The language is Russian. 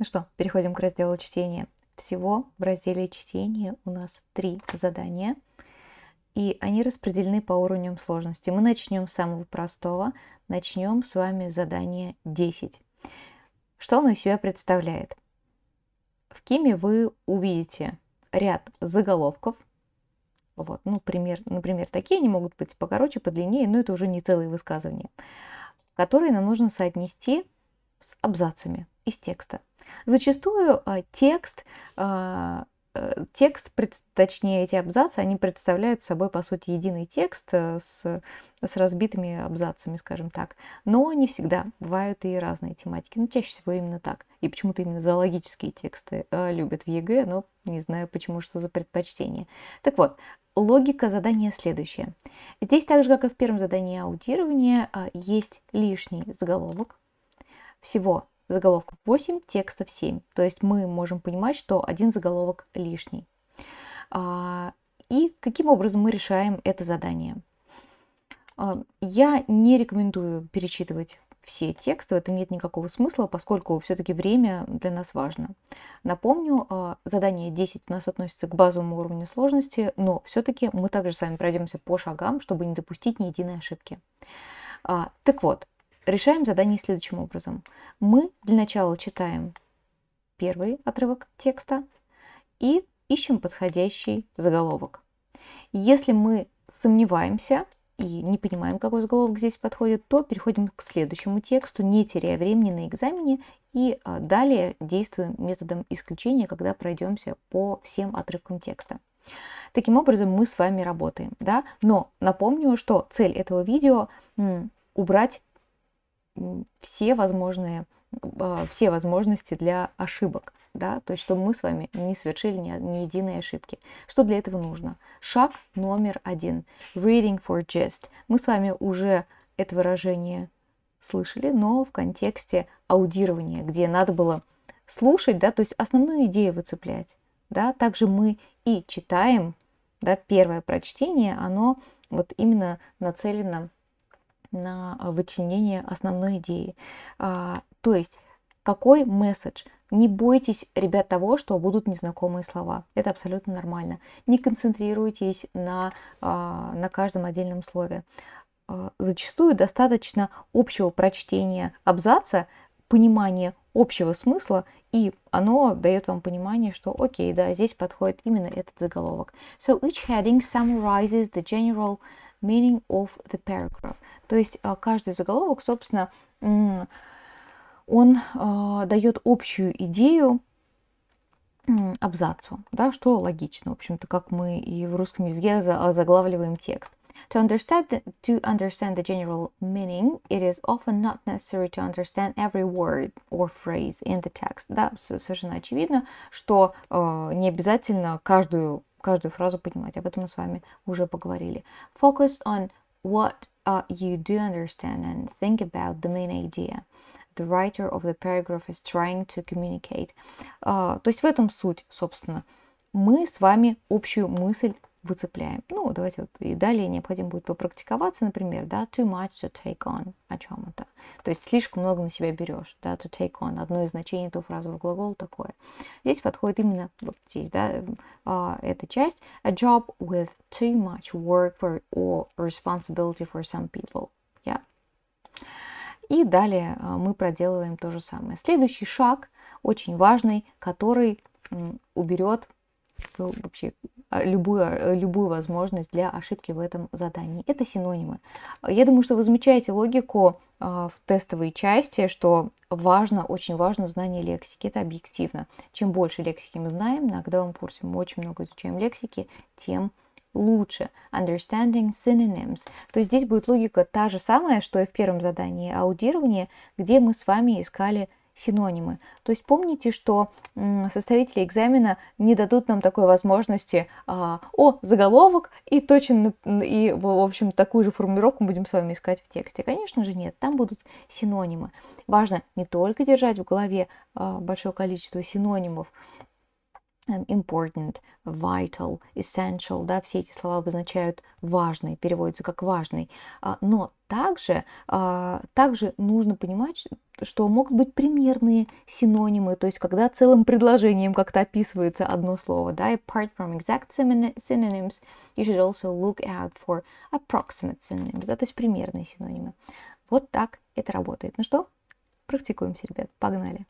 Ну что, переходим к разделу чтения. Всего в разделе чтения у нас три задания, и они распределены по уровням сложности. Мы начнем с самого простого. Начнем с вами задание 10. Что оно из себя представляет? В Киме вы увидите ряд заголовков. Вот, ну, пример, например, такие они могут быть покороче, подлиннее, но это уже не целые высказывания, которые нам нужно соотнести с абзацами из текста. Зачастую а, текст а, э, текст, точнее эти абзацы, они представляют собой, по сути, единый текст э, с, с разбитыми абзацами, скажем так. Но не всегда бывают и разные тематики, но ну, чаще всего именно так. И почему-то именно зоологические тексты э, любят в ЕГЭ, но не знаю почему, что за предпочтение. Так вот, логика задания следующая. Здесь так же, как и в первом задании аудирования, а, есть лишний заголовок, всего заголовков 8, текстов 7. То есть мы можем понимать, что один заголовок лишний. А, и каким образом мы решаем это задание? А, я не рекомендую перечитывать все тексты, в этом нет никакого смысла, поскольку все-таки время для нас важно. Напомню, а, задание 10 у нас относится к базовому уровню сложности, но все-таки мы также с вами пройдемся по шагам, чтобы не допустить ни единой ошибки. Так вот, Решаем задание следующим образом. Мы для начала читаем первый отрывок текста и ищем подходящий заголовок. Если мы сомневаемся и не понимаем, какой заголовок здесь подходит, то переходим к следующему тексту, не теряя времени на экзамене, и а, далее действуем методом исключения, когда пройдемся по всем отрывкам текста. Таким образом, мы с вами работаем, да? но напомню, что цель этого видео – убрать все возможные а, все возможности для ошибок, да, то есть чтобы мы с вами не совершили ни, ни единой ошибки. Что для этого нужно? Шаг номер один. Reading for gist. Мы с вами уже это выражение слышали, но в контексте аудирования, где надо было слушать, да, то есть основную идею выцеплять, да, также мы и читаем, да, первое прочтение, оно вот именно нацелено на а, вычленение основной идеи. А, то есть, какой месседж? Не бойтесь, ребят, того, что будут незнакомые слова. Это абсолютно нормально. Не концентрируйтесь на, а, на каждом отдельном слове. зачастую достаточно общего прочтения абзаца, понимания общего смысла, и оно дает вам понимание, что окей, да, здесь подходит именно этот заголовок. So each heading summarizes the general uh, meaning of the paragraph. То есть а, каждый заголовок, собственно, он а, дает общую идею абзацу, да, что логично, в общем-то, как мы и в русском языке а, заглавливаем текст. To understand, the, to understand the general meaning, it is often not necessary to understand every word or phrase in the text. Да, совершенно очевидно, что э, не обязательно каждую каждую фразу понимать. Об этом мы с вами уже поговорили. Focus on what uh, you do understand and think about the main idea the writer of the paragraph is trying to communicate. Uh, то есть в этом суть, собственно. Мы с вами общую мысль выцепляем. Ну, давайте вот и далее необходимо будет попрактиковаться, например, да, too much to take on, о чем это. То есть слишком много на себя берешь, да, to take on. Одно из значений этого фразового глагола такое. Здесь подходит именно вот здесь, да, а, эта часть. A job with too much work for or responsibility for some people. Yeah. И далее а, мы проделываем то же самое. Следующий шаг, очень важный, который уберет ну, вообще а, любую, любую возможность для ошибки в этом задании. Это синонимы. Я думаю, что вы замечаете логику а, в тестовой части, что важно, очень важно знание лексики, это объективно. Чем больше лексики мы знаем, на годовом курсе мы очень много изучаем лексики, тем лучше. Understanding synonyms. То есть здесь будет логика та же самая, что и в первом задании аудирования, где мы с вами искали синонимы. То есть помните, что составители экзамена не дадут нам такой возможности а, «О, заголовок!» и точно, и, в общем, такую же формулировку будем с вами искать в тексте. Конечно же нет, там будут синонимы. Важно не только держать в голове а, большое количество синонимов, эм, important, vital, essential, да, все эти слова обозначают важный, переводятся как важный, а, но также, также нужно понимать, что могут быть примерные синонимы, то есть когда целым предложением как-то описывается одно слово. Да? Apart from exact synonyms, you should also look out for approximate synonyms, да? то есть примерные синонимы. Вот так это работает. Ну что, практикуемся, ребят, погнали.